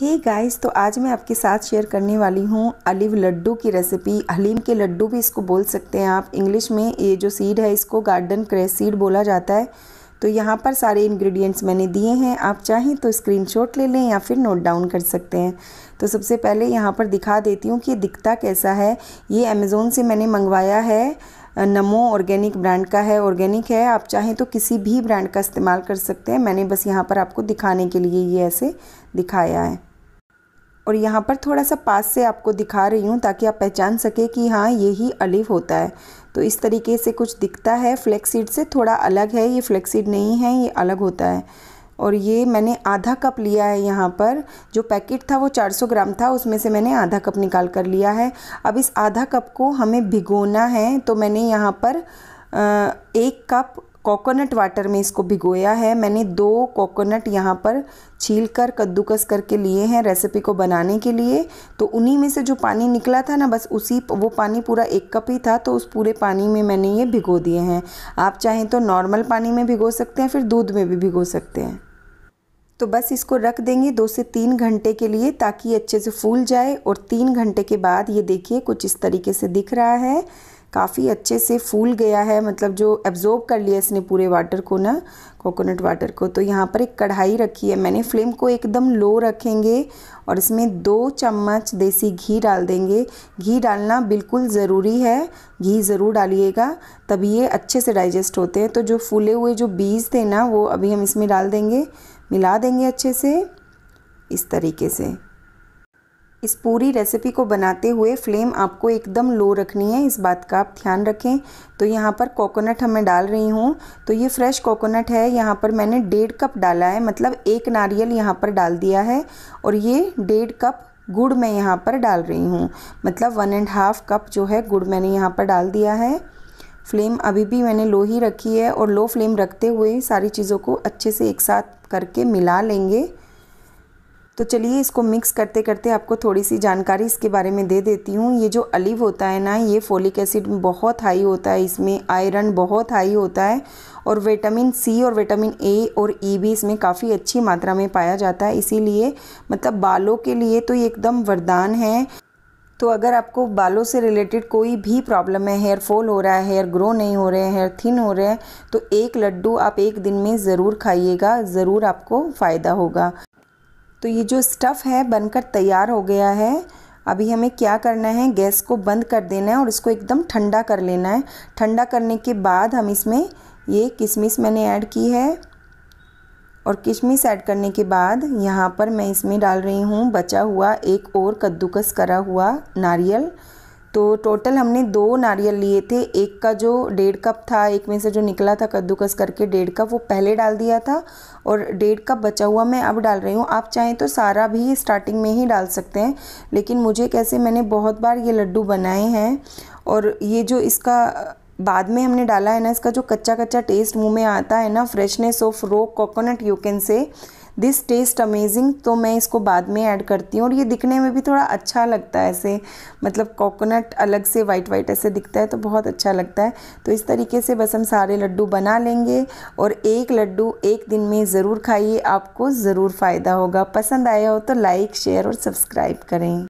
हे hey guys तो आज मैं आपके साथ शेयर करने वाली हूँ अलीव लड्डू की रेसिपी हलीम के लड्डू भी इसको बोल सकते हैं आप इंग्लिश में ये जो सीड है इसको गार्डन क्रेस सीड बोला जाता है तो यहाँ पर सारे इंग्रेडिएंट्स मैंने दिए हैं आप चाहें तो स्क्रीनशॉट ले लें या फिर नोट डाउन कर सकते हैं तो सबसे पहले यहाँ पर दिखा देती हूँ कि दिखता कैसा है ये अमेज़ोन से मैंने मंगवाया है नमो ऑर्गेनिक ब्रांड का है ऑर्गेनिक है आप चाहें तो किसी भी ब्रांड का इस्तेमाल कर सकते हैं मैंने बस यहाँ पर आपको दिखाने के लिए ये ऐसे दिखाया है और यहाँ पर थोड़ा सा पास से आपको दिखा रही हूँ ताकि आप पहचान सके कि हाँ ये ही अलिफ होता है तो इस तरीके से कुछ दिखता है फ्लैक्सीड से थोड़ा अलग है ये फ्लैक्सीड नहीं है ये अलग होता है और ये मैंने आधा कप लिया है यहाँ पर जो पैकेट था वो 400 ग्राम था उसमें से मैंने आधा कप निकाल कर लिया है अब इस आधा कप को हमें भिगोना है तो मैंने यहाँ पर एक कप कोकोनट वाटर में इसको भिगोया है मैंने दो कोकोनट यहाँ पर छील कर कद्दूकस करके लिए हैं रेसिपी को बनाने के लिए तो उन्हीं में से जो पानी निकला था ना बस उसी वो पानी पूरा एक कप ही था तो उस पूरे पानी में मैंने ये भिगो दिए हैं आप चाहें तो नॉर्मल पानी में भिगो सकते हैं फिर दूध में भी भिगो सकते हैं तो बस इसको रख देंगे दो से तीन घंटे के लिए ताकि अच्छे से फूल जाए और तीन घंटे के बाद ये देखिए कुछ इस तरीके से दिख रहा है काफ़ी अच्छे से फूल गया है मतलब जो एब्जॉर्ब कर लिया इसने पूरे वाटर को ना कोकोनट वाटर को तो यहाँ पर एक कढ़ाई रखी है मैंने फ्लेम को एकदम लो रखेंगे और इसमें दो चम्मच देसी घी डाल देंगे घी डालना बिल्कुल ज़रूरी है घी ज़रूर डालिएगा तभी ये अच्छे से डाइजेस्ट होते हैं तो जो फूले हुए जो बीज थे ना वो अभी हम इसमें डाल देंगे मिला देंगे अच्छे से इस तरीके से इस पूरी रेसिपी को बनाते हुए फ्लेम आपको एकदम लो रखनी है इस बात का आप ध्यान रखें तो यहाँ पर कोकोनट हमें डाल रही हूँ तो ये फ्रेश कोकोनट है यहाँ पर मैंने डेढ़ कप डाला है मतलब एक नारियल यहाँ पर डाल दिया है और ये डेढ़ कप गुड़ मैं यहाँ पर डाल रही हूँ मतलब वन एंड हाफ़ कप जो है गुड़ मैंने यहाँ पर डाल दिया है फ्लेम अभी भी मैंने लो ही रखी है और लो फ्लेम रखते हुए सारी चीज़ों को अच्छे से एक साथ करके मिला लेंगे तो चलिए इसको मिक्स करते करते आपको थोड़ी सी जानकारी इसके बारे में दे देती हूँ ये जो अलिव होता है ना ये फोलिक एसिड बहुत हाई होता है इसमें आयरन बहुत हाई होता है और विटामिन सी और विटामिन ए और ई e भी इसमें काफ़ी अच्छी मात्रा में पाया जाता है इसीलिए मतलब बालों के लिए तो ये एकदम वरदान है तो अगर आपको बालों से रिलेटेड कोई भी प्रॉब्लम है हेयर फॉल हो रहा है हेयर ग्रो नहीं हो रहे हैं हेयर थिन हो रहे हैं तो एक लड्डू आप एक दिन में ज़रूर खाइएगा ज़रूर आपको फ़ायदा होगा तो ये जो स्टफ़ है बनकर तैयार हो गया है अभी हमें क्या करना है गैस को बंद कर देना है और इसको एकदम ठंडा कर लेना है ठंडा करने के बाद हम इसमें ये किशमिश मैंने ऐड की है और किशमिश ऐड करने के बाद यहाँ पर मैं इसमें डाल रही हूँ बचा हुआ एक और कद्दूकस करा हुआ नारियल तो टोटल हमने दो नारियल लिए थे एक का जो डेढ़ कप था एक में से जो निकला था कद्दूकस करके डेढ़ कप वो पहले डाल दिया था और डेढ़ कप बचा हुआ मैं अब डाल रही हूँ आप चाहें तो सारा भी स्टार्टिंग में ही डाल सकते हैं लेकिन मुझे कैसे मैंने बहुत बार ये लड्डू बनाए हैं और ये जो इसका बाद में हमने डाला है ना इसका जो कच्चा कच्चा टेस्ट मुँह में आता है ना freshness of raw coconut you can say this taste amazing तो मैं इसको बाद में ऐड करती हूँ और ये दिखने में भी थोड़ा अच्छा लगता है ऐसे मतलब कोकोनट अलग से वाइट वाइट ऐसे दिखता है तो बहुत अच्छा लगता है तो इस तरीके से बस हम सारे लड्डू बना लेंगे और एक लड्डू एक दिन में ज़रूर खाइए आपको ज़रूर फ़ायदा होगा पसंद आया हो तो लाइक शेयर और सब्सक्राइब करें